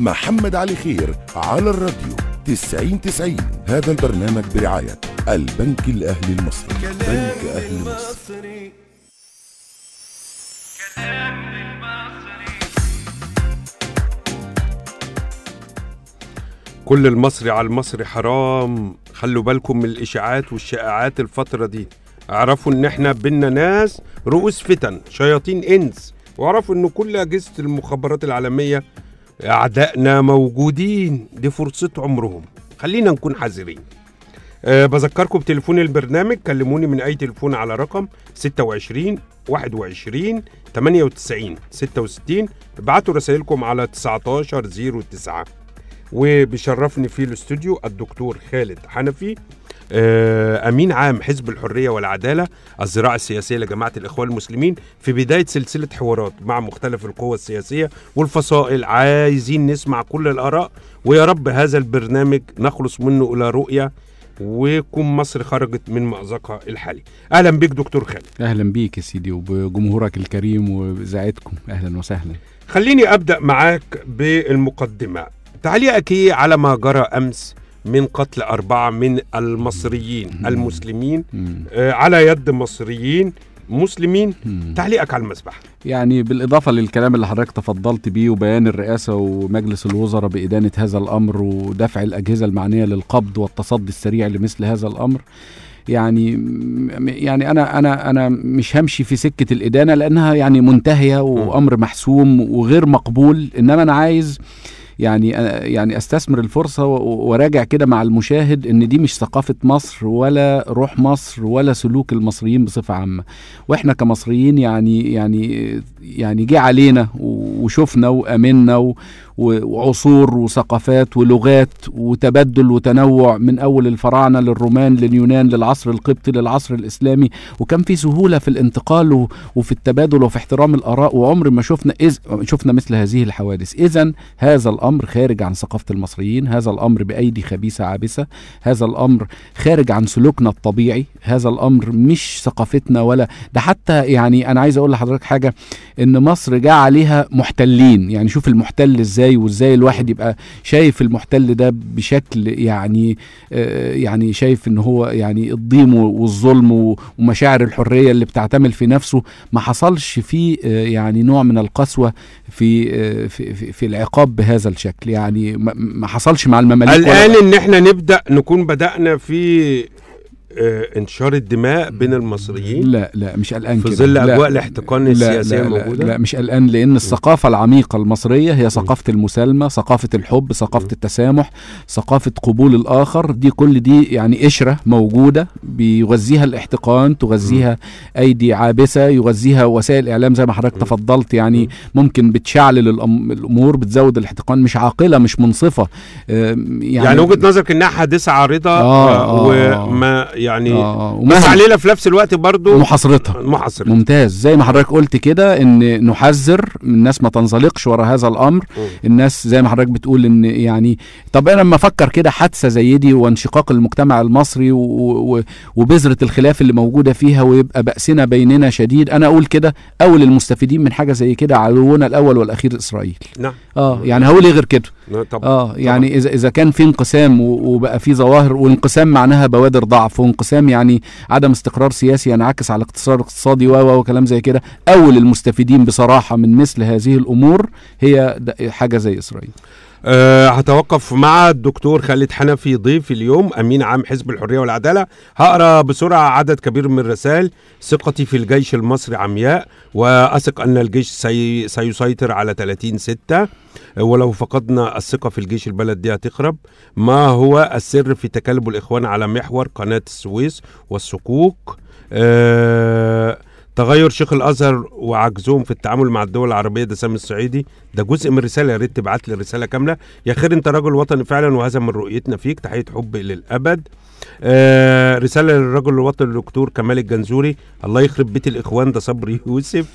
محمد علي خير على الراديو 90 90 هذا البرنامج برعاية البنك الأهلي المصري بنك أهلي مصر كل المصري على المصري حرام خلوا بالكم من الإشاعات والشائعات الفترة دي اعرفوا ان احنا بينا ناس رؤوس فتن شياطين انس واعرفوا ان كل اجهزه المخابرات العالميه اعدائنا موجودين دي فرصه عمرهم خلينا نكون حذرين أه بذكركم بتليفون البرنامج كلموني من اي تليفون على رقم 26 21 98 66 ابعتوا رسائلكم على 1909 وبيشرفني في الاستوديو الدكتور خالد حنفي آه، امين عام حزب الحريه والعداله الزراعه السياسيه لجماعه الاخوان المسلمين في بدايه سلسله حوارات مع مختلف القوى السياسيه والفصائل عايزين نسمع كل الاراء ويا رب هذا البرنامج نخلص منه الى رؤيه وكون مصر خرجت من مأزقها الحالي اهلا بك دكتور خالد اهلا بيك يا سيدي وبجمهورك الكريم واذاعتكم اهلا وسهلا خليني ابدا معاك بالمقدمه تعليقك ايه على ما جرى امس من قتل أربعة من المصريين المسلمين آه، على يد مصريين مسلمين تعليقك على المذبحة يعني بالإضافة للكلام اللي حضرتك تفضلت بيه وبيان الرئاسة ومجلس الوزراء بإدانة هذا الأمر ودفع الأجهزة المعنية للقبض والتصدي السريع لمثل هذا الأمر يعني يعني انا انا انا مش همشي في سكه الادانه لانها يعني منتهيه وامر محسوم وغير مقبول انما انا عايز يعني يعني استثمر الفرصه وراجع كده مع المشاهد ان دي مش ثقافه مصر ولا روح مصر ولا سلوك المصريين بصفه عامه واحنا كمصريين يعني يعني يعني جه علينا وشفنا وامنا وعصور وثقافات ولغات وتبدل وتنوع من اول الفراعنه للرومان لليونان للعصر القبطي للعصر الاسلامي وكان في سهوله في الانتقال وفي التبادل وفي احترام الاراء وعمر ما شفنا إذ شفنا مثل هذه الحوادث اذا هذا الامر خارج عن ثقافه المصريين هذا الامر بايدي خبيثه عابسه هذا الامر خارج عن سلوكنا الطبيعي هذا الامر مش ثقافتنا ولا ده حتى يعني انا عايز اقول لحضرتك حاجه ان مصر جاء عليها محتلين يعني شوف المحتل ازاي ازاي وازاي الواحد يبقى شايف المحتل ده بشكل يعني آه، يعني شايف ان هو يعني الضيم والظلم ومشاعر الحريه اللي بتعتمل في نفسه ما حصلش فيه آه، يعني نوع من القسوه في آه، في, في, في العقاب بهذا الشكل يعني ما حصلش مع المماليك الان ان احنا نبدا نكون بدانا في آه، انتشار الدماء بين المصريين لا لا مش قلقان في ظل اجواء الاحتقان السياسيه الموجوده لا مش قلقان لان الثقافه العميقه المصريه هي ثقافه المسالمه ثقافه الحب ثقافه التسامح ثقافه قبول الاخر دي كل دي يعني قشره موجوده بيغذيها الاحتقان تغذيها ايدي عابسه يغذيها وسائل الاعلام زي ما حضرتك تفضلت يعني ممكن بتشعلل الامور بتزود الاحتقان مش عاقله مش منصفه يعني, يعني وجهه نظرك انها حادثه عارضه آه آه،, آه وما يعني آه، آه، بس علينا في نفس الوقت برضو محاصرتها محاصرتها ممتاز زي ما حضرتك قلت كده ان نحذر الناس ما تنزلقش ورا هذا الامر م. الناس زي ما حضرتك بتقول ان يعني طب انا لما افكر كده حادثه زي دي وانشقاق المجتمع المصري و... و... وبذره الخلاف اللي موجوده فيها ويبقى بأسنا بيننا شديد انا اقول كده اول المستفيدين من حاجه زي كده عدونا الاول والاخير اسرائيل نعم اه يعني هقول ايه غير كده طب اه يعني طبعا. اذا اذا كان في انقسام وبقى في ظواهر وانقسام معناها بوادر ضعف وانقسام يعني عدم استقرار سياسي ينعكس يعني على الاقتصاد الاقتصادي و وكلام زي كده اول المستفيدين بصراحه من مثل هذه الامور هي حاجه زي اسرائيل آه، هتوقف مع الدكتور خالد حنفي ضيف اليوم امين عام حزب الحريه والعداله هقرا بسرعه عدد كبير من الرسائل ثقتي في الجيش المصري عمياء واثق ان الجيش سي... سيسيطر على 30 6 ولو فقدنا الثقه في الجيش البلد دي هتخرب ما هو السر في تكالب الاخوان على محور قناه السويس والصكوك أه تغير شيخ الازهر وعجزهم في التعامل مع الدول العربيه ده سامي السعيدي ده جزء من رساله يا ريت تبعت لي رساله كامله يا خير انت راجل وطني فعلا وهذا من رؤيتنا فيك تحيه حب للابد آه رساله للرجل الوطني الدكتور كمال الجنزوري الله يخرب بيت الاخوان ده صبري يوسف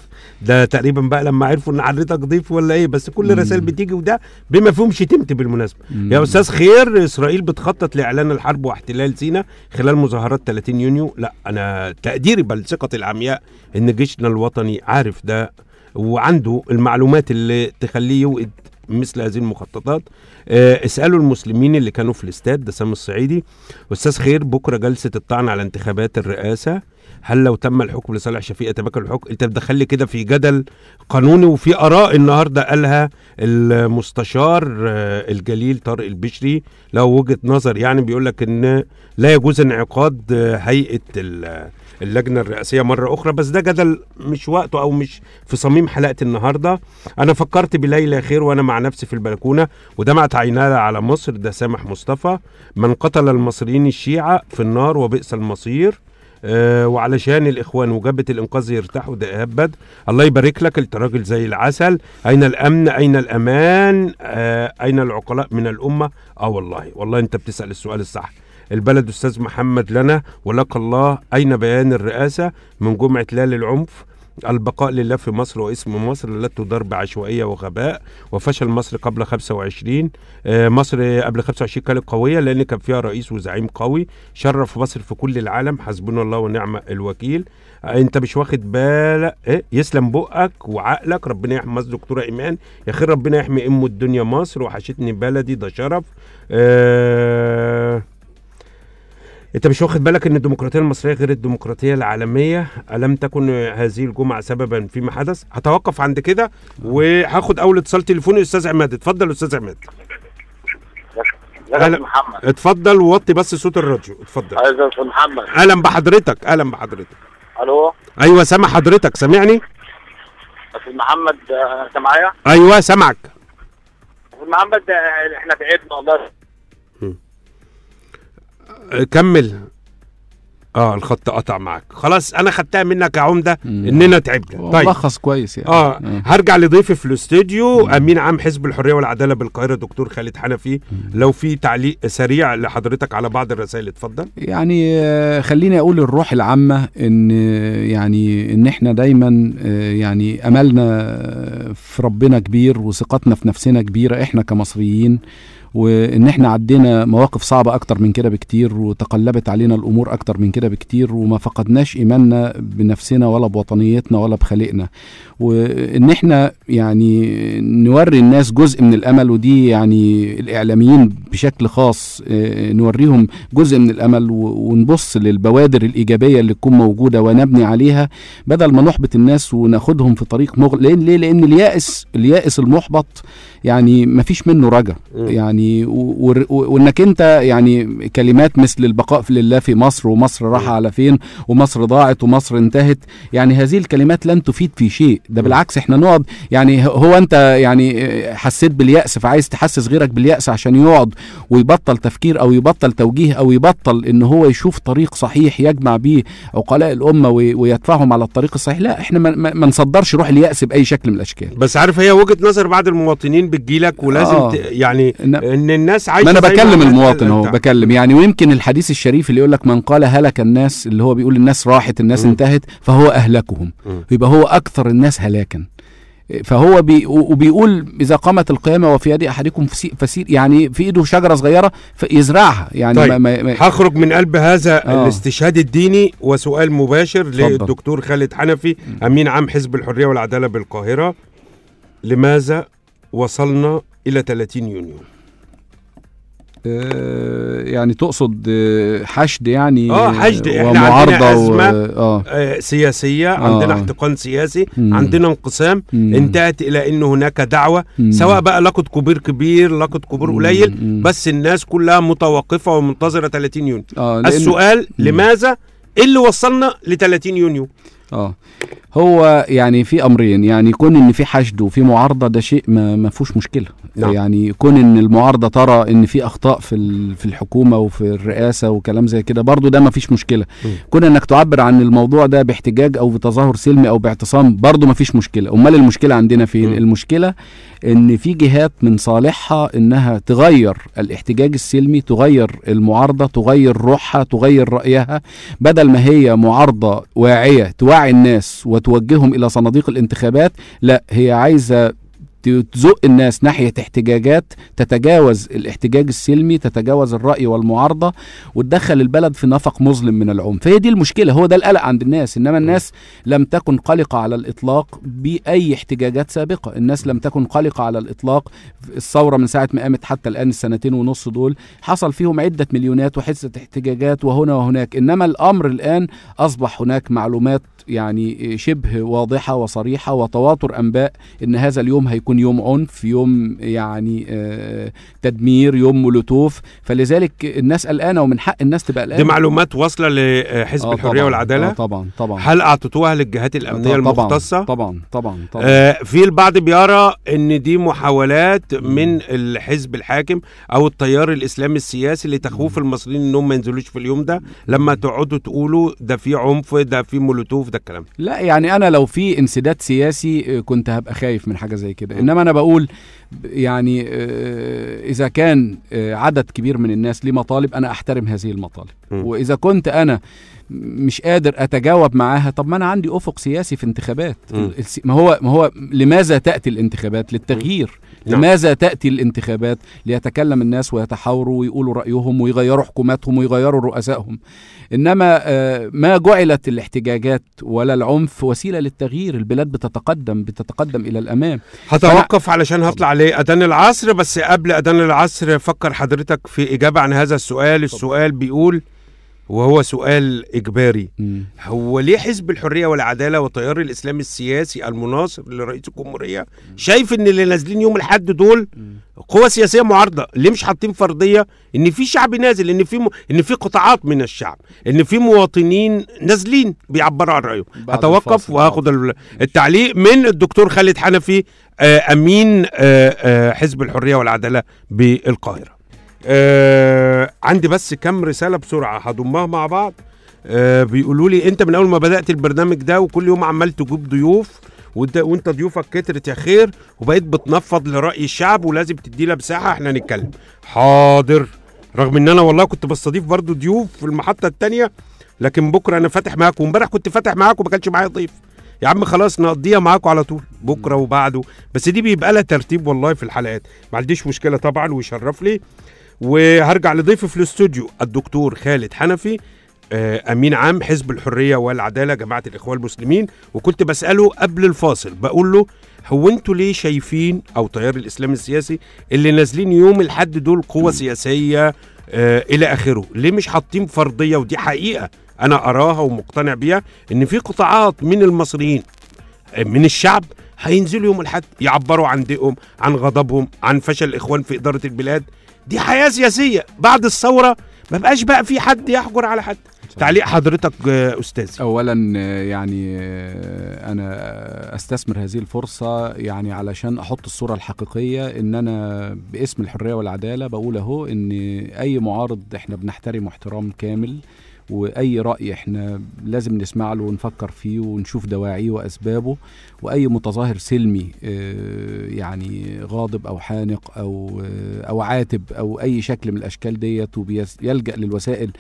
ده تقريبا بقى لما عرفوا ان حضرتك ضيف ولا ايه بس كل الرسائل بتيجي وده بما فيهم شتمت بالمناسبه مم. يا استاذ خير اسرائيل بتخطط لاعلان الحرب واحتلال سيناء خلال مظاهرات 30 يونيو لا انا تقديري بل ثقتي العمياء ان جيشنا الوطني عارف ده وعنده المعلومات اللي تخليه يوقد مثل هذه المخططات آه، اسالوا المسلمين اللي كانوا في الاستاد ده سامي الصعيدي استاذ خير بكره جلسه الطعن على انتخابات الرئاسه هل لو تم الحكم لصالح شفيق يتبادل الحكم انت بتدخلني كده في جدل قانوني وفي اراء النهارده قالها المستشار آه، الجليل طارق البشري له وجهه نظر يعني بيقول لك ان لا يجوز انعقاد آه، هيئه آه، اللجنه الرئاسيه مره اخرى بس ده جدل مش وقته او مش في صميم حلقه النهارده انا فكرت بليلى خير وانا مع نفسي في البلكونه ودمعت عيناها على مصر ده سامح مصطفى من قتل المصريين الشيعه في النار وبئس المصير آه، وعلشان الاخوان وجبه الانقاذ يرتاحوا ده ابد بدر الله يبارك لك انت راجل زي العسل اين الامن اين الامان آه اين العقلاء من الامه اه والله والله انت بتسال السؤال الصح البلد استاذ محمد لنا ولك الله اين بيان الرئاسه من جمعه لا للعنف البقاء لله في مصر واسم مصر لا تدار بعشوائية وغباء وفشل مصر قبل 25 آه، مصر قبل 25 كانت قوية لأن كان فيها رئيس وزعيم قوي شرف مصر في كل العالم حسبنا الله ونعم الوكيل آه، انت مش واخد بالك إيه؟ يسلم بقك وعقلك ربنا يحمي مصر دكتوره ايمان يا خير ربنا يحمي ام الدنيا مصر وحشتني بلدي ده شرف آه انت مش واخد بالك ان الديمقراطيه المصريه غير الديمقراطيه العالميه الم تكن هذه الجمعه سببا فيما حدث هتوقف عند كده وهاخد اول اتصال تليفوني استاذ عماد اتفضل استاذ عماد أهلا محمد اتفضل ووطي بس صوت الراديو اتفضل عايز استاذ محمد اهلا بحضرتك اهلا بحضرتك الو ايوه سامع حضرتك سامعني استاذ محمد آه، انت معايا ايوه سامعك استاذ محمد آه، احنا تعبنا والله كمل اه الخط قطع معاك خلاص انا خدتها منك يا عمده اننا تعبنا طيب ملخص كويس يعني اه مم. هرجع لضيفي في الاستوديو امين عام حزب الحريه والعداله بالقاهره دكتور خالد حنفي لو في تعليق سريع لحضرتك على بعض الرسائل اتفضل يعني آه، خليني اقول الروح العامه ان آه، يعني ان احنا دايما آه، يعني املنا في ربنا كبير وثقتنا في نفسنا كبيره احنا كمصريين وان احنا عدينا مواقف صعبه اكتر من كده بكتير وتقلبت علينا الامور اكتر من كده بكتير وما فقدناش ايماننا بنفسنا ولا بوطنيتنا ولا بخالقنا وان احنا يعني نوري الناس جزء من الامل ودي يعني الاعلاميين بشكل خاص آه، نوريهم جزء من الامل ونبص للبوادر الايجابيه اللي تكون موجوده ونبني عليها بدل ما نحبط الناس وناخدهم في طريق مغلق ليه لان اليائس اليائس المحبط يعني ما فيش منه رجا يعني يعني وانك انت يعني كلمات مثل البقاء في لله في مصر ومصر راح على فين ومصر ضاعت ومصر انتهت يعني هذه الكلمات لن تفيد في شيء ده بالعكس احنا نقعد يعني هو انت يعني حسيت باليأس فعايز تحسس غيرك باليأس عشان يقعد ويبطل تفكير او يبطل توجيه او يبطل ان هو يشوف طريق صحيح يجمع به عقلاء الامه ويدفعهم على الطريق الصحيح لا احنا ما نصدرش روح اليأس باي شكل من الاشكال بس عارف هي وجهه نظر بعض المواطنين بتجيلك ولازم آه. يعني ان الناس عايشه ما انا بكلم المواطن اهو بكلم يعني ويمكن الحديث الشريف اللي يقول لك من قال هلك الناس اللي هو بيقول الناس راحت الناس م. انتهت فهو اهلكهم م. يبقى هو اكثر الناس هلاكا فهو بي وبيقول اذا قامت القيامه وفي يد احدكم فسير يعني في ايده شجره صغيره فيزرعها يعني طيب. ما ما هخرج من قلب هذا آه. الاستشهاد الديني وسؤال مباشر فضل. للدكتور خالد حنفي امين عام حزب الحريه والعداله بالقاهره لماذا وصلنا الى 30 يونيو آه، يعني تقصد آه، حشد يعني اه حشد احنا عندنا ازمه و... آه. آه. سياسيه عندنا آه. احتقان سياسي مم. عندنا انقسام مم. انتهت الى ان هناك دعوه مم. سواء بقى لقد كبير كبير لقد كبير قليل بس الناس كلها متوقفه ومنتظره 30 يونيو آه السؤال مم. لماذا ايه اللي وصلنا ل 30 يونيو اه هو يعني في امرين يعني كون ان في حشد وفي معارضه ده شيء ما, ما فيهوش مشكله نعم. يعني كون ان المعارضه ترى ان في اخطاء في في الحكومه وفي الرئاسه وكلام زي كده برضو ده ما فيش مشكله م. كون انك تعبر عن الموضوع ده باحتجاج او بتظاهر سلمي او باعتصام برضو ما فيش مشكله امال المشكله عندنا فين م. المشكله ان في جهات من صالحها انها تغير الاحتجاج السلمي تغير المعارضه تغير روحها تغير رايها بدل ما هي معارضه واعيه توعي الناس وتوجههم الى صناديق الانتخابات لا هي عايزه تزق الناس ناحية احتجاجات تتجاوز الاحتجاج السلمي تتجاوز الرأي والمعارضة وتدخل البلد في نفق مظلم من العنف هي دي المشكلة هو ده القلق عند الناس إنما الناس لم تكن قلقة على الإطلاق بأي احتجاجات سابقة الناس لم تكن قلقة على الإطلاق الثورة من ساعة ما قامت حتى الآن السنتين ونص دول حصل فيهم عدة مليونات وحصة احتجاجات وهنا وهناك إنما الأمر الآن أصبح هناك معلومات يعني شبه واضحة وصريحة وتواتر أنباء إن هذا اليوم هيكون يكون يوم عنف يوم يعني آه، تدمير يوم مولوتوف فلذلك الناس قلقانه ومن حق الناس تبقى قلقانه دي معلومات واصله لحزب آه الحريه طبعًا والعداله آه طبعا طبعا هل اعطيتوها للجهات آه، الامنيه المختصه طبعًا المختصه طبعا طبعا طبعا آه في البعض بيرى ان دي محاولات من الحزب الحاكم او التيار الاسلامي السياسي لتخويف المصريين انهم ما ينزلوش في اليوم ده لما تقعدوا تقولوا ده في عنف ده في مولوتوف ده الكلام لا يعني انا لو في انسداد سياسي آه، كنت هبقى خايف من حاجه زي كده انما انا بقول يعني آه، اذا كان آه، عدد كبير من الناس ليه مطالب انا احترم هذه المطالب واذا كنت انا مش قادر اتجاوب معاها طب ما انا عندي افق سياسي في انتخابات ما هو ما هو لماذا تاتي الانتخابات للتغيير نعم. لماذا تاتي الانتخابات ليتكلم الناس ويتحاوروا ويقولوا رايهم ويغيروا حكوماتهم ويغيروا رؤسائهم انما آه، ما جعلت الاحتجاجات ولا العنف وسيله للتغيير البلاد بتتقدم بتتقدم الى الامام هتوقف علشان هطلع اذان العصر بس قبل اذان العصر فكر حضرتك في اجابه عن هذا السؤال السؤال بيقول وهو سؤال اجباري مم. هو ليه حزب الحريه والعداله والتيار الاسلامي السياسي المناصر لرئيس الجمهوريه شايف ان اللي نازلين يوم الاحد دول قوى سياسيه معارضه ليه مش حاطين فرضيه ان في شعب نازل ان في م... ان في قطاعات من الشعب ان في مواطنين نازلين بيعبروا عن رايهم هتوقف وهاخد التعليق من الدكتور خالد حنفي آه، امين آه، آه، حزب الحريه والعداله بالقاهره آه عندي بس كم رساله بسرعه هضمها مع بعض آه بيقولوا لي انت من اول ما بدات البرنامج ده وكل يوم عمال تجيب ضيوف وانت ضيوفك كترت يا خير وبقيت بتنفض لراي الشعب ولازم تدي لها مساحه احنا نتكلم حاضر رغم ان انا والله كنت بستضيف برضو ضيوف في المحطه الثانيه لكن بكره انا فاتح معاك وامبارح كنت فاتح معاك وما كانش معايا ضيف يا عم خلاص نقضيها معاكم على طول بكره وبعده بس دي بيبقى لها ترتيب والله في الحلقات ما عنديش مشكله طبعا ويشرف لي وهرجع لضيفي في الاستوديو الدكتور خالد حنفي آه، امين عام حزب الحريه والعداله جماعه الاخوان المسلمين وكنت بساله قبل الفاصل بقول له هو انتوا ليه شايفين او تيار الاسلام السياسي اللي نازلين يوم الحد دول قوه سياسيه آه الى اخره ليه مش حاطين فرضيه ودي حقيقه انا اراها ومقتنع بيها ان في قطاعات من المصريين آه، من الشعب هينزلوا يوم الحد يعبروا عن ضيقهم عن غضبهم عن فشل الاخوان في اداره البلاد دي حياه سياسيه بعد الثوره ما بقاش بقى في حد يحجر على حد تعليق حضرتك آه، استاذي اولا آه، يعني آه، انا استثمر هذه الفرصه يعني علشان احط الصوره الحقيقيه ان انا باسم الحريه والعداله بقول اهو ان اي معارض احنا بنحترمه احترام كامل واي راي احنا لازم نسمع له ونفكر فيه ونشوف دواعيه واسبابه واي متظاهر سلمي آه، يعني غاضب او حانق او آه، او عاتب او اي شكل من الاشكال ديت وبيلجا للوسائل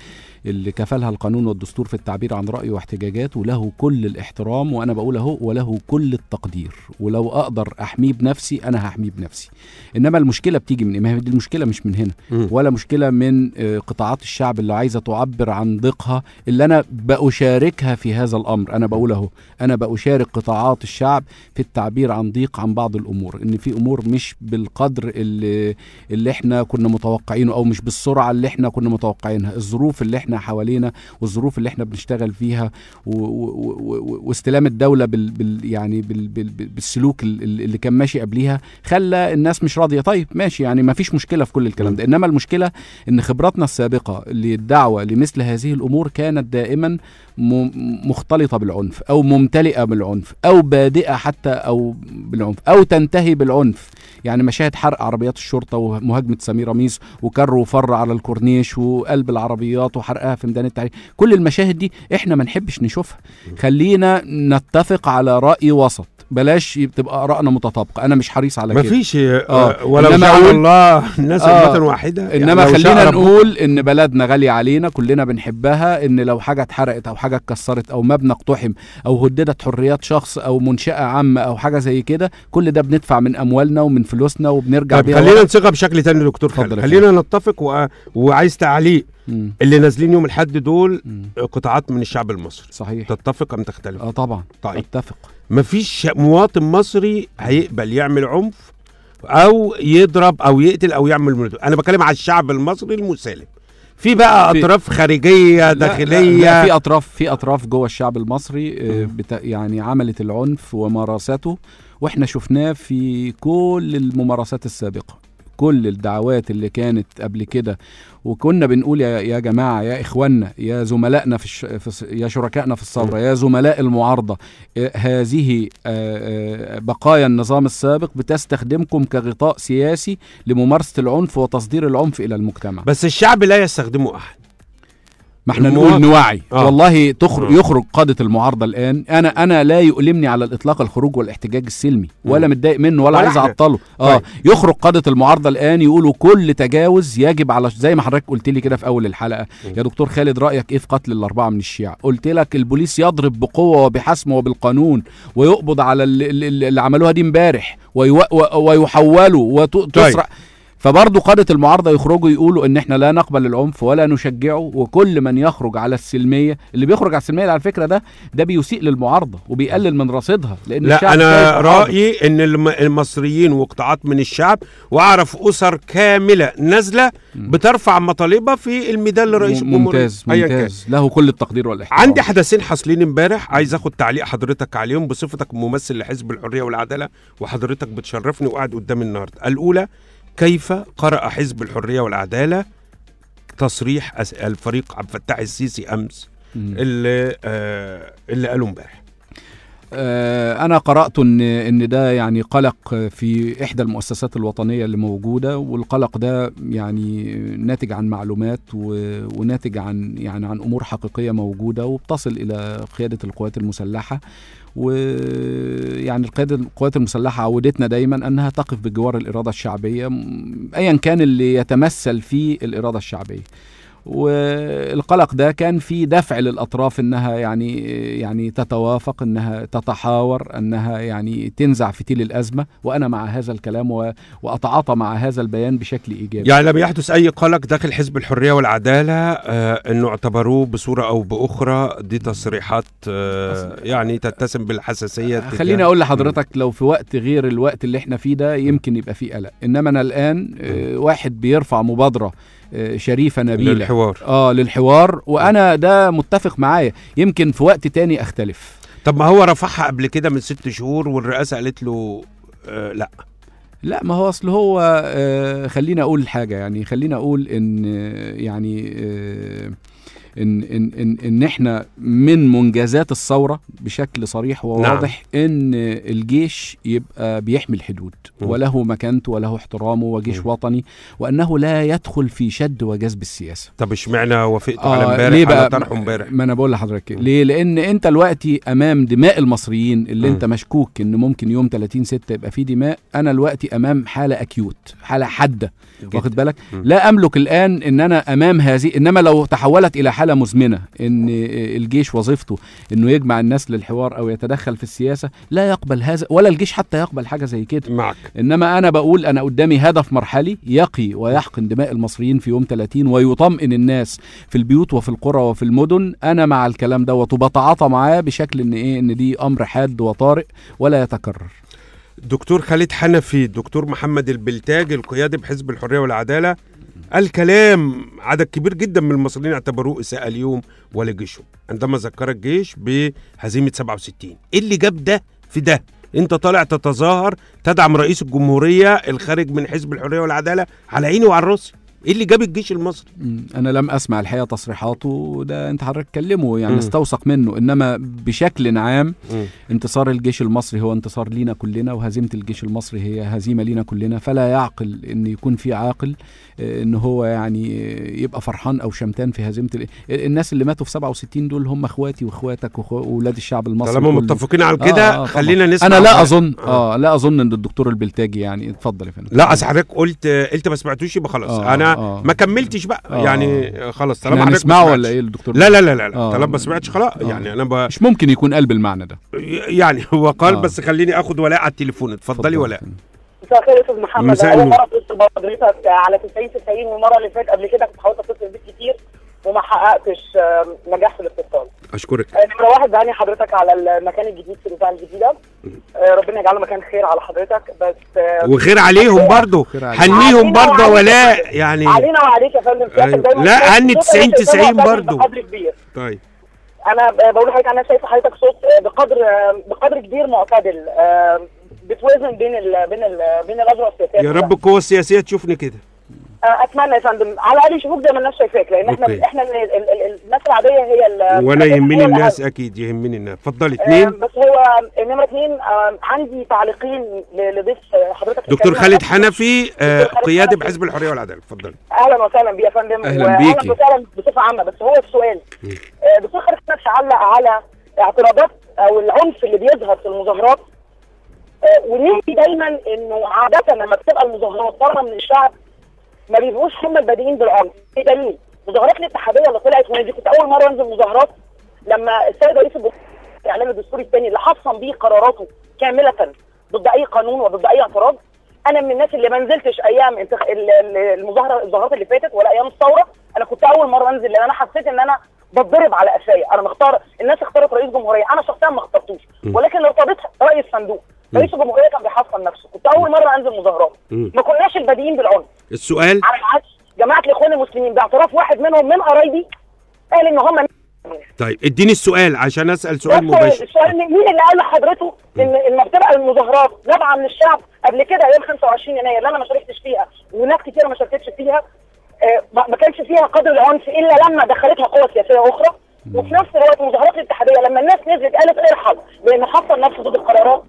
اللي كفلها القانون والدستور في التعبير عن رأيه واحتجاجاته له كل الاحترام وأنا بقول أهو وله كل التقدير ولو أقدر أحميه بنفسي أنا هحميه بنفسي إنما المشكلة بتيجي من إيه؟ دي المشكلة مش من هنا ولا مشكلة من آه، قطاعات الشعب اللي عايزة تعبر عن ضيقها اللي أنا بأشاركها في هذا الأمر أنا بقول أهو أنا بأشارك قطاعات الشعب في التعبير عن ضيق عن بعض الأمور إن في أمور مش بالقدر اللي, اللي إحنا كنا متوقعينه أو مش بالسرعة اللي إحنا كنا متوقعينها الظروف اللي إحنا بيئتنا حوالينا والظروف اللي احنا بنشتغل فيها واستلام الدوله بال بال يعني بال بال بالسلوك اللي كان ماشي قبليها خلى الناس مش راضيه طيب ماشي يعني ما فيش مشكله في كل الكلام ده انما المشكله ان خبراتنا السابقه للدعوه لمثل هذه الامور كانت دائما مختلطه بالعنف او ممتلئه بالعنف او بادئه حتى او بالعنف او تنتهي بالعنف يعني مشاهد حرق عربيات الشرطه ومهاجمه سمير رميس وكر وفر على الكورنيش وقلب العربيات وحرقها في ميدان التحرير كل المشاهد دي احنا ما نحبش نشوفها خلينا نتفق على راي وسط بلاش تبقى ارائنا متطابقه انا مش حريص على كده مفيش آه. ولا آه. ولو أقول... الله الناس آه. امه واحده يعني انما خلينا نقول ان بلدنا غاليه علينا كلنا بنحبها ان لو حاجه اتحرقت او حاجه اتكسرت او مبنى اقتحم او هددت حريات شخص او منشاه عامه او حاجه زي كده كل ده بندفع من اموالنا ومن فلوسنا وبنرجع طيب بيها خلينا نصيغها بشكل تاني دكتور خالد خلينا نتفق و... وعايز تعليق مم. اللي نازلين يوم الحد دول مم. قطاعات من الشعب المصري صحيح تتفق ام تختلف اه طبعا طيب اتفق مفيش مواطن مصري هيقبل يعمل عنف او يضرب او يقتل او يعمل ملتو. انا بتكلم على الشعب المصري المسالم في بقى اطراف خارجيه داخليه لا لا في اطراف في اطراف جوه الشعب المصري آه، بتا يعني عملت العنف وممارساته واحنا شفناه في كل الممارسات السابقه كل الدعوات اللي كانت قبل كده وكنا بنقول يا, يا جماعه يا اخواننا يا زملائنا في, الش... في يا شركائنا في الثوره يا زملاء المعارضه إيه، هذه آه، آه، بقايا النظام السابق بتستخدمكم كغطاء سياسي لممارسه العنف وتصدير العنف الى المجتمع بس الشعب لا يستخدمه احد ما احنا نقول نوعي آه. والله تخرج آه. يخرج قاده المعارضه الان انا انا لا يؤلمني على الاطلاق الخروج والاحتجاج السلمي ولا متضايق منه ولا عايز اعطله اه طيب. يخرج قاده المعارضه الان يقولوا كل تجاوز يجب على زي ما حضرتك قلت لي كده في اول الحلقه م. يا دكتور خالد رايك ايه في قتل الاربعه من الشيعه قلت لك البوليس يضرب بقوه وبحسم وبالقانون ويقبض على اللي, اللي عملوها دي امبارح ويحولوا وتسرق طيب. فبرضه قادة المعارضة يخرجوا يقولوا ان احنا لا نقبل العنف ولا نشجعه وكل من يخرج على السلمية اللي بيخرج على السلمية على فكرة ده ده بيسيء للمعارضة وبيقلل من رصيدها لان لا الشعب انا رأيي ان المصريين وقطاعات من الشعب واعرف اسر كاملة نازلة بترفع مطالبها في الميدان لرئيس الجمهورية ممتاز ممتاز له كل التقدير والاحترام عندي حدثين حاصلين امبارح عايز اخد تعليق حضرتك عليهم بصفتك ممثل لحزب الحرية والعدالة وحضرتك بتشرفني وقاعد قدام النهارده الاولى كيف قرأ حزب الحرية والعدالة تصريح الفريق عبد الفتاح السيسي أمس اللي, آه اللي قالوا امبارح آه، انا قرات ان ان ده يعني قلق في احدى المؤسسات الوطنيه اللي موجوده والقلق ده يعني ناتج عن معلومات وناتج عن يعني عن امور حقيقيه موجوده وبتصل الى قياده القوات المسلحه ويعني القيادة القوات المسلحة عودتنا دايما أنها تقف بجوار الإرادة الشعبية أيا كان اللي يتمثل في الإرادة الشعبية والقلق ده كان في دفع للاطراف انها يعني يعني تتوافق انها تتحاور انها يعني تنزع فتيل الازمه وانا مع هذا الكلام و... واتعاطى مع هذا البيان بشكل ايجابي. يعني لم يحدث اي قلق داخل حزب الحريه والعداله آه انه اعتبروه بصوره او باخرى دي تصريحات آه يعني تتسم بالحساسيه آه خليني اقول لحضرتك لو في وقت غير الوقت اللي احنا فيه ده يمكن يبقى فيه قلق انما انا الان آه واحد بيرفع مبادره شريفه نبيله للحوار اه للحوار وانا آه. ده متفق معايا يمكن في وقت تاني اختلف طب ما هو رفعها قبل كده من ست شهور والرئاسه قالت له آه لا لا ما هو اصل هو آه خلينا اقول حاجه يعني خلينا اقول ان آه، يعني آه ان ان ان, إن احنا من منجزات الثوره بشكل صريح وواضح نعم. ان الجيش يبقى بيحمي الحدود م. وله مكانته وله احترامه وجيش م. وطني وانه لا يدخل في شد وجذب السياسه طب اشمعنى وافقت آه على امبارح على طرح امبارح ما انا بقول لحضرتك ليه لان انت دلوقتي امام دماء المصريين اللي م. انت مشكوك ان ممكن يوم 30 6 يبقى فيه دماء انا دلوقتي امام حاله اكيوت حاله حاده واخد بالك م. لا املك الان ان انا امام هذه انما لو تحولت الى حاله حالة مزمنه ان الجيش وظيفته انه يجمع الناس للحوار او يتدخل في السياسه لا يقبل هذا ولا الجيش حتى يقبل حاجه زي كده معك انما انا بقول انا قدامي هدف مرحلي يقي ويحقن دماء المصريين في يوم 30 ويطمئن الناس في البيوت وفي القرى وفي المدن انا مع الكلام دوت وبتعاطى معاه بشكل ان ايه ان دي امر حاد وطارئ ولا يتكرر دكتور خالد حنفي دكتور محمد البلتاج القيادي بحزب الحريه والعداله قال كلام عدد كبير جدا من المصريين اعتبروه اساءه ليهم ولجيشهم عندما ذكر الجيش بهزيمه 67 ايه اللي جاب ده في ده انت طالع تتظاهر تدعم رئيس الجمهوريه الخارج من حزب الحريه والعداله على عيني وعلى راسي ايه اللي جاب الجيش المصري انا لم اسمع الحقيقه تصريحاته ده انت حضرتك تكلمه يعني مم. استوثق منه انما بشكل عام مم. انتصار الجيش المصري هو انتصار لينا كلنا وهزيمه الجيش المصري هي هزيمه لينا كلنا فلا يعقل ان يكون في عاقل آه، ان هو يعني يبقى فرحان او شمتان في هزيمه ال... الناس اللي ماتوا في 67 دول هم اخواتي واخواتك واولاد الشعب المصري طالما متفقين على آه، كده آه آه خلينا نسمع انا لا اظن آه. اه لا اظن ان الدكتور البلتاجي يعني اتفضل يا فندم لا اصل حضرتك قلت قلت ما سمعتوش يبقى خلاص آه. انا آه. ما كملتش بقى آه. يعني خلاص طالما حضرتك نسمعه ولا ايه الدكتور لا لا لا لا, لا. آه. طالما ما سمعتش خلاص يعني انا مش ممكن يكون قلب المعنى ده يعني هو قال بس خليني اخد ولاء على التليفون اتفضلي ولاء مساء الخير يا استاذ محمد مساء اول مره اتصلت بحضرتك على 90 90 والمره اللي فاتت قبل كده كنت حاولت اتصل بيك كتير وما حققتش نجاح في الاتصال اشكرك نمره واحد بعاني حضرتك على المكان الجديد في الاذاعه الجديده آه، ربنا يجعله مكان خير على حضرتك بس آه، وخير عليهم برضه هنيهم برضه ولاء يعني علينا وعليك يا فندم أيوه. لا هني 90 90 برضه طيب انا بقول لحضرتك انا شايف حضرتك صوت آه، بقدر بقدر كبير معتدل بتوازن بين الـ بين الـ بين الاجواء السياسيه يا رب القوه السياسيه تشوفني كده اتمنى يا فندم على الاقل يشوفوك زي ما الناس شايفاك لان احنا أوكي. احنا الناس العاديه هي وانا يهمني الناس اكيد يهمني الناس اتفضلي اثنين آه، بس هو نمره اثنين آه، عندي تعليقين لضيف حضرتك دكتور خالد آه، حنفي قيادي بحزب الحريه والعداله اتفضلي اهلا وسهلا بيا يا فندم اهلا بيكي وسهلا بصفه عامه بس هو السؤال دكتور خالد حنفي علق على اعتراضات او العنف اللي بيظهر في المظاهرات ونيجي دايما انه عاده لما بتبقى المظاهرات طالما من الشعب ما بيبقوش هم البادئين بالامر ايه دليل مظاهرات الاتحاديه اللي طلعت وانا دي كنت اول مره انزل مظاهرات لما السيد رئيس الاعلام الدستوري الثاني اللي حصن بيه قراراته كامله ضد اي قانون وضد اي اعتراض انا من الناس اللي ما نزلتش ايام انتخ... المظاهره الظاهرات اللي فاتت ولا ايام الثوره انا كنت اول مره انزل لان انا حسيت ان انا بتضرب على قفايا انا مختار الناس اختارت رئيس جمهوريه انا شخصيا ما اخترتوش ولكن ارتبطت راي الصندوق رئيس الجمهوريه كان بيحصن نفسه كنت اول مره انزل مظاهرات ما كناش البادئين بالعنف السؤال على العكس جماعه الاخوان المسلمين باعتراف واحد منهم من قرايبي قال ان هم طيب اديني السؤال عشان اسال سؤال مباشر السؤال مين اللي قال لحضرته ان لما بتبقى المظاهرات نابعه من الشعب قبل كده يوم 25 يناير اللي انا ما شاركتش فيها وناس كتير ما شاركتش فيها آه، ما كانش فيها قدر العنف الا لما دخلتها قوى سياسيه اخرى وفي نفس الوقت مظاهرات الاتحاديه لما الناس نزلت قالت ارحل لان حصل نفس ضد القرارات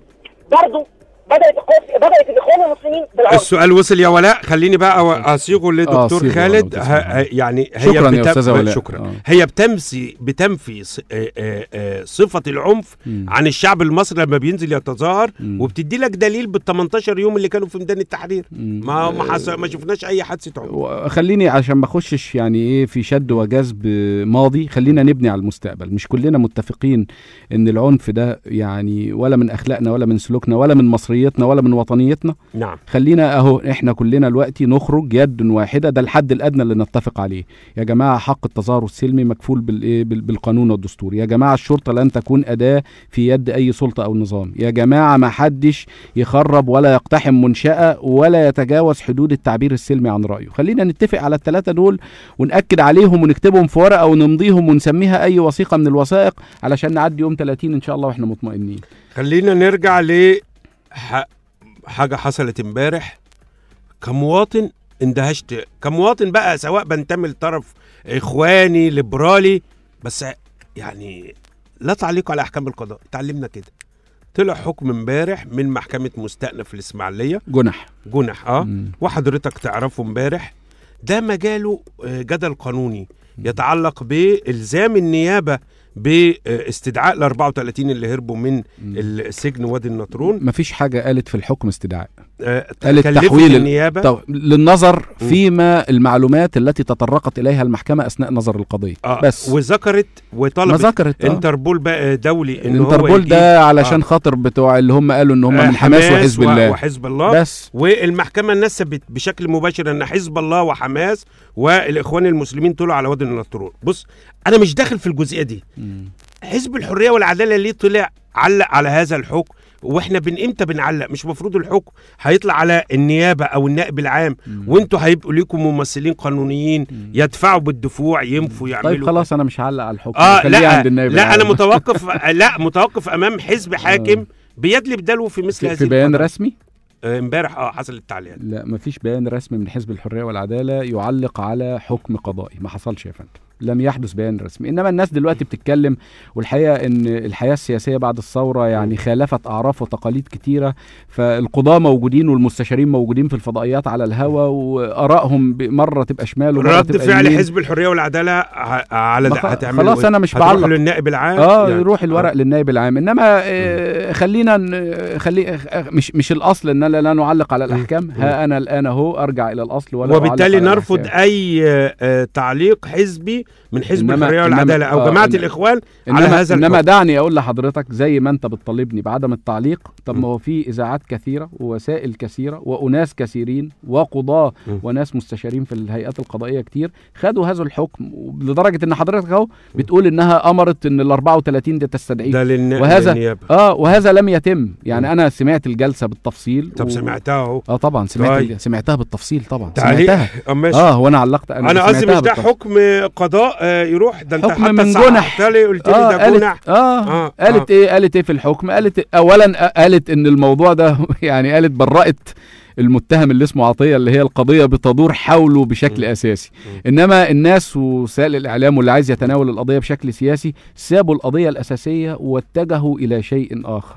برضه بدات بدات الاخوان المسلمين بالعرض السؤال وصل يا ولاء خليني بقى اصيغه لدكتور آه خالد ه... يعني هي شكرا بتم... يا استاذه ولاء شكرا آه. هي بتمسي بتنفي آه، آه، آه، صفه العنف م. عن الشعب المصري لما بينزل يتظاهر وبتدي لك دليل بال 18 يوم اللي كانوا في ميدان التحرير م. ما ما, حس... ما شفناش اي حادثه عنف خليني عشان ما اخشش يعني ايه في شد وجذب ماضي خلينا نبني على المستقبل مش كلنا متفقين ان العنف ده يعني ولا من اخلاقنا ولا من سلوكنا ولا من مصر مصريتنا ولا من وطنيتنا نعم خلينا اهو احنا كلنا دلوقتي نخرج يد واحده ده الحد الادنى اللي نتفق عليه يا جماعه حق التظاهر السلمي مكفول إيه، بالقانون والدستور يا جماعه الشرطه لن تكون اداه في يد اي سلطه او نظام يا جماعه ما حدش يخرب ولا يقتحم منشاه ولا يتجاوز حدود التعبير السلمي عن رايه خلينا نتفق على الثلاثه دول وناكد عليهم ونكتبهم في ورقه ونمضيهم ونسميها اي وثيقه من الوثائق علشان نعدي يوم 30 ان شاء الله واحنا مطمئنين خلينا نرجع ل حاجه حصلت امبارح كمواطن اندهشت كمواطن بقى سواء بنتمي لطرف اخواني ليبرالي بس يعني لا تعليق على احكام القضاء اتعلمنا كده طلع حكم امبارح من محكمه مستأنف الاسماعيليه جنح جنح اه مم. وحضرتك تعرفه امبارح ده مجاله آه، جدل قانوني يتعلق بالزام النيابه باستدعاء ال 34 اللي هربوا من السجن وادي النطرون مفيش حاجه قالت في الحكم استدعاء آه، آلة النيابة طو... للنظر فيما المعلومات التي تطرقت إليها المحكمة أثناء نظر القضية آه بس وذكرت وطلبت ذكرت آه. انتربول بقى دولي إن انتربول هو ده علشان آه. خاطر بتوع اللي هم قالوا إن هم آه من حماس وحزب الله وحزب الله بس والمحكمة نسبت بشكل مباشر إن حزب الله وحماس والإخوان المسلمين طلعوا على وادي النطرون بص أنا مش داخل في الجزئية دي م. حزب الحرية والعدالة ليه طلع علق على هذا الحكم واحنا بن امتى بنعلق مش المفروض الحكم هيطلع على النيابه او النائب العام وانتوا هيبقوا ليكم ممثلين قانونيين يدفعوا بالدفوع ينفوا طيب يعملوا طيب خلاص انا مش هعلق على الحكم آه لا عند النائب لا العام. انا متوقف لا متوقف امام حزب آه. حاكم بيدلي بدلو في مثل هذه في بيان رسمي آه، امبارح اه حصل التعليقات لا مفيش بيان رسمي من حزب الحريه والعداله يعلق على حكم قضائي ما حصلش يا فندم لم يحدث بيان رسمي انما الناس دلوقتي بتتكلم والحقيقه ان الحياه السياسيه بعد الثوره يعني خالفت اعراف وتقاليد كتيره فالقضاه موجودين والمستشارين موجودين في الفضائيات على الهوا وارائهم مره تبقى شمال ومره رد تبقى فعل حزب الحريه والعداله على ده هتعمل خلاص إيه؟ انا مش بعلق للنائب العام اه يعني. يروح الورق آه. للنائب العام انما آه خلينا خلي آه، مش مش الاصل ان لا, لا نعلق على الاحكام ها انا الان اهو ارجع الى الاصل ولا وبالتالي نرفض اي آه، تعليق حزبي من حزب الحريه والعداله او آه، جماعه الاخوان على هذا انما دعني اقول لحضرتك زي ما انت بتطالبني بعدم التعليق طب ما هو في اذاعات كثيره ووسائل كثيره واناس كثيرين وقضاه وناس مستشارين في الهيئات القضائيه كتير خدوا هذا الحكم لدرجه ان حضرتك اهو بتقول انها امرت ان ال 34 دي تستدعيه ده للن... وهذا للنيابة. اه وهذا لم يتم يعني انا سمعت الجلسه بالتفصيل طب و... سمعتها اهو اه طبعا سمعت طيب. سمعتها بالتفصيل طبعا تعليق. سمعتها اه, آه، وانا علقت انا انا قصدي مش ده حكم قضائي القضاء آه، يروح ده انت حكم حتى من جنح قلت لي آه ده جنح اه, آه, آه. قالت آه. ايه قالت ايه في الحكم قالت اولا آه، قالت ان الموضوع ده يعني قالت برأت المتهم اللي اسمه عطيه اللي هي القضيه بتدور حوله بشكل م. اساسي م. انما الناس وسائل الاعلام واللي عايز يتناول القضيه بشكل سياسي سابوا القضيه الاساسيه واتجهوا الى شيء اخر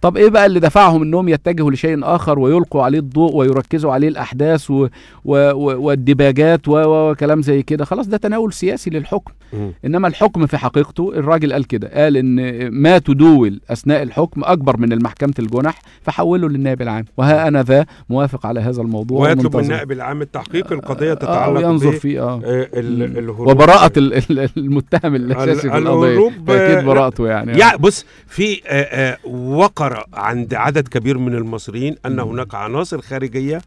طب ايه بقى اللي دفعهم انهم يتجهوا لشيء اخر ويلقوا عليه الضوء ويركزوا عليه الاحداث و... و... والدباجات و... وكلام زي كده خلاص ده تناول سياسي للحكم م. انما الحكم في حقيقته الراجل قال كده قال ان ما تدول اثناء الحكم اكبر من المحكمه الجنح فحوله للنائب العام وها انا ذا موافق على هذا الموضوع ويطلب من النائب العام التحقيق القضيه آه، آه، تتعلق ينظر في آه. آه. الهروب وبراءه المتهم الاساسي في القضيه براءته يعني, يعني بص في وقر ظهر عند عدد كبير من المصريين أن هناك عناصر خارجية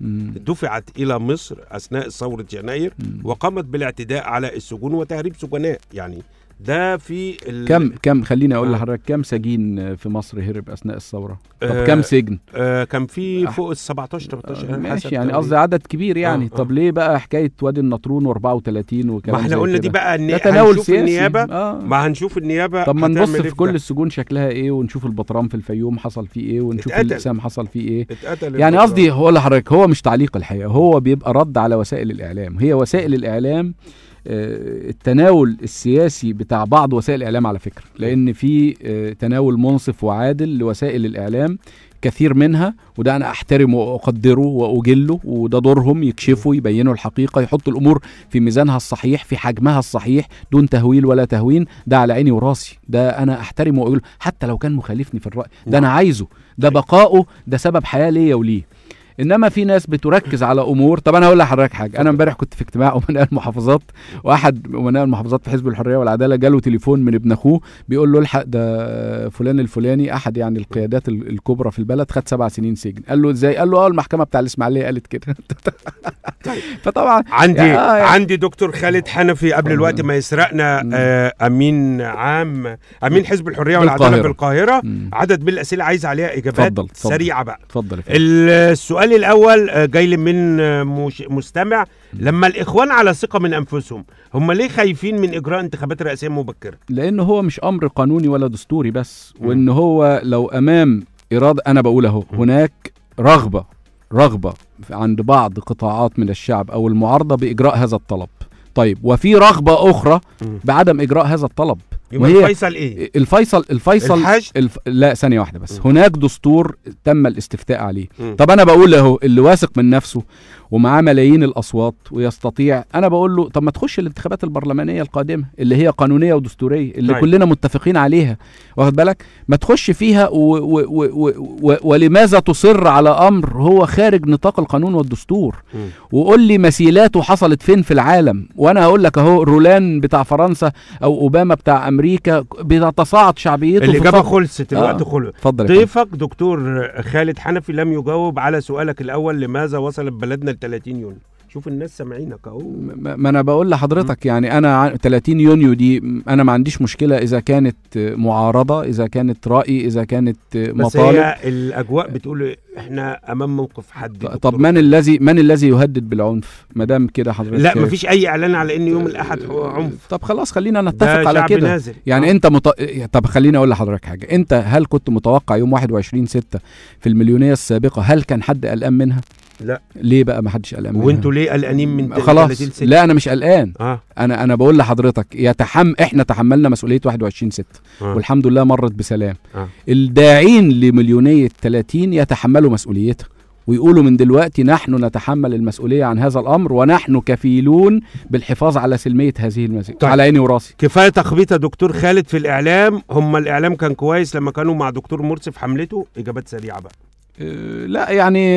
دفعت إلى مصر أثناء ثورة يناير وقامت بالاعتداء على السجون وتهريب سجناء يعني ده في ال... كم كم خليني اقول آه. لحضرتك كم سجين آه، في مصر هرب اثناء الثوره؟ طب آه كم سجن؟ آه كان في فوق ال 17 13 آه ماشي يعني قصدي عدد كبير يعني آه،, آه طب ليه بقى حكايه وادي النطرون و34 وكلام ما احنا قلنا دي بقى ان هنشوف النيابه آه ما هنشوف النيابه طب ما نبص في إيه كل السجون شكلها ايه ونشوف البطرام في الفيوم حصل فيه ايه ونشوف الاقسام حصل فيه ايه اتقتل يعني قصدي هو لحضرتك هو مش تعليق الحقيقه هو بيبقى رد على وسائل الاعلام هي وسائل الاعلام آه، التناول السياسي بتاع بعض وسائل الاعلام على فكره أيوة. لان في آه، تناول منصف وعادل لوسائل الاعلام كثير منها وده انا احترمه واقدره واجله وده دورهم يكشفوا أيوة. يبينوا الحقيقه يحطوا الامور في ميزانها الصحيح في حجمها الصحيح دون تهويل ولا تهوين ده على عيني وراسي ده انا احترمه واقوله حتى لو كان مخالفني في الراي ده نعم. انا عايزه ده أيوة. بقاؤه ده سبب حياه ليا وليه انما في ناس بتركز على امور طب انا هقول لحضرتك حاجه انا امبارح كنت في اجتماع امناء المحافظات واحد امناء المحافظات في حزب الحريه والعداله جاله تليفون من ابن اخوه بيقول له الحق ده فلان الفلاني احد يعني القيادات الكبرى في البلد خد سبع سنين سجن قال له ازاي قال له اه المحكمه بتاع الاسماعيليه قالت كده فطبعا عندي آه،, آه يعني عندي دكتور خالد حنفي قبل آه. الوقت ما يسرقنا آه امين عام امين حزب الحريه والعداله بالقاهره عدد من الاسئله عايز عليها اجابات اتفضل سريعه بقى اتفضل السؤال سؤالي الاول آه، جاي لي من آه، مستمع لما الاخوان على ثقه من انفسهم هم ليه خايفين من اجراء انتخابات رئاسيه مبكره لان هو مش امر قانوني ولا دستوري بس وان هو لو امام اراده انا بقول اهو هناك رغبه رغبه عند بعض قطاعات من الشعب او المعارضه باجراء هذا الطلب طيب وفي رغبه اخرى بعدم اجراء هذا الطلب وهي الفيصل ايه؟ الفيصل الفيصل الحج؟ الف... لا ثانيه واحده بس م. هناك دستور تم الاستفتاء عليه م. طب انا بقول اهو اللي واثق من نفسه ومعاه ملايين الاصوات ويستطيع انا بقول له طب ما تخش الانتخابات البرلمانيه القادمه اللي هي قانونيه ودستوريه اللي طيب. كلنا متفقين عليها واخد بالك ما تخش فيها و... و... و... و... ولماذا تصر على امر هو خارج نطاق القانون والدستور وقول لي مثيلاته حصلت فين في العالم وانا هقول لك اهو رولان بتاع فرنسا او اوباما بتاع امريكا بتتصاعد شعبيته الاجابه خلصت آه. الوقت آه. خلص اتفضل ضيفك دكتور خالد حنفي لم يجاوب على سؤالك الاول لماذا وصلت بلدنا 30 يونيو شوف الناس سامعينك اهو ما انا بقول لحضرتك يعني انا 30 يونيو دي انا ما عنديش مشكله اذا كانت معارضه اذا كانت راي اذا كانت مطالب بس هي الاجواء بتقول احنا امام موقف حد طب من الذي من الذي يهدد بالعنف ما دام كده حضرتك لا ما فيش اي اعلان على ان يوم الاحد عنف طب خلاص خلينا نتفق على كده يعني آه. انت مط... طب خليني اقول لحضرتك حاجه انت هل كنت متوقع يوم 21 6 في المليونيه السابقه هل كان حد قلقان منها لا ليه بقى ما حدش قلقان وانتوا ليه قلقانين من خلاص لا انا مش قلقان آه. انا انا بقول لحضرتك يتحم احنا تحملنا مسؤوليه 21 6 آه. والحمد لله مرت بسلام آه. الداعين لمليونيه 30 يتحملوا مسؤوليتها ويقولوا من دلوقتي نحن نتحمل المسؤوليه عن هذا الامر ونحن كفيلون بالحفاظ على سلميه هذه المسؤوليه طيب. على عيني وراسي كفايه تخبيط يا دكتور خالد في الاعلام هم الاعلام كان كويس لما كانوا مع دكتور مرسي في حملته اجابات سريعه بقى آه، لا يعني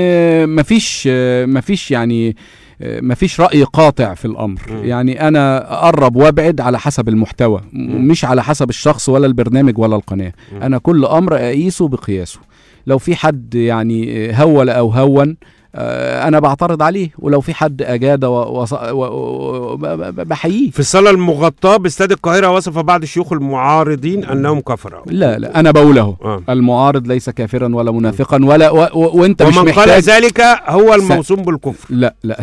مفيش آه، مفيش يعني آه، مفيش رأي قاطع في الأمر م. يعني أنا أقرب وأبعد على حسب المحتوى م. مش على حسب الشخص ولا البرنامج ولا القناة م. أنا كل أمر أقيسه بقياسه لو في حد يعني هول أو هون آه، انا بعترض عليه ولو في حد اجاد بحييه في الصلاه المغطاه باستاد القاهره وصف بعض الشيوخ المعارضين انهم كفره لا لا انا بقول آه. المعارض ليس كافرا ولا منافقا ولا و و وانت ومن مش محتاج قال ذلك هو الموسوم بالكفر لا لا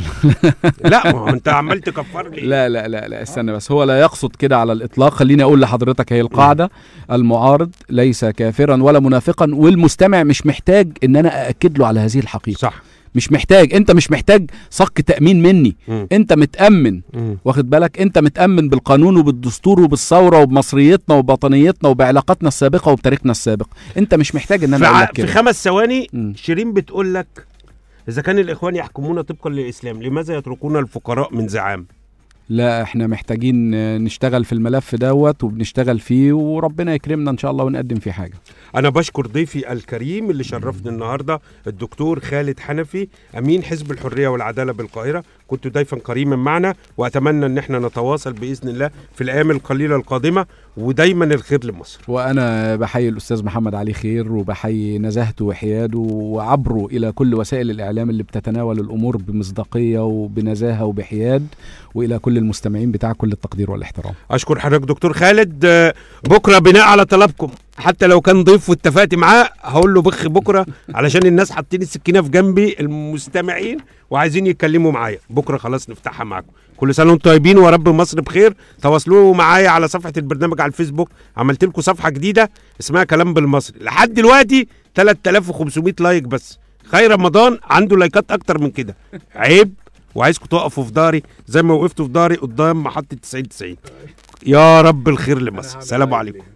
لا, لا ما انت عمال تكفرني لا لا لا لا استنى بس هو لا يقصد كده على الاطلاق خليني اقول لحضرتك هي القاعده المعارض ليس كافرا ولا منافقا والمستمع مش محتاج ان انا ااكد له على هذه الحقيقه صح مش محتاج انت مش محتاج صك تامين مني م. انت متامن م. واخد بالك انت متامن بالقانون وبالدستور وبالثوره وبمصريتنا وبطنيتنا وبعلاقاتنا السابقه وبتاريخنا السابق انت مش محتاج ان انا اقول لك كده في خمس ثواني شيرين بتقول لك اذا كان الاخوان يحكمون طبقا للاسلام لماذا يتركون الفقراء من زعام لا احنا محتاجين نشتغل في الملف دوت وبنشتغل فيه وربنا يكرمنا ان شاء الله ونقدم فيه حاجه انا بشكر ضيفي الكريم اللي شرفني النهارده الدكتور خالد حنفي امين حزب الحريه والعداله بالقاهره كنت ضيفا كريما معنا واتمنى ان احنا نتواصل باذن الله في الايام القليله القادمه ودايما الخير لمصر وانا بحيي الاستاذ محمد علي خير وبحيي نزاهته وحياده وعبره الى كل وسائل الاعلام اللي بتتناول الامور بمصداقيه وبنزاهه وبحياد والى كل المستمعين بتاع كل التقدير والاحترام اشكر حضرتك دكتور خالد بكره بناء على طلبكم حتى لو كان ضيف واتفقت معاه هقول له بخ بكره علشان الناس حاطين السكينه في جنبي المستمعين وعايزين يتكلموا معايا بكره خلاص نفتحها معاكم كل سنه وانتم طيبين ويا رب مصر بخير تواصلوا معايا على صفحه البرنامج على الفيسبوك عملت لكم صفحه جديده اسمها كلام بالمصري لحد دلوقتي 3500 لايك بس خير رمضان عنده لايكات اكتر من كده عيب وعايزكم تقفوا في داري زي ما وقفتوا في داري قدام محطه 90 90 يا رب الخير لمصر سلام عليكم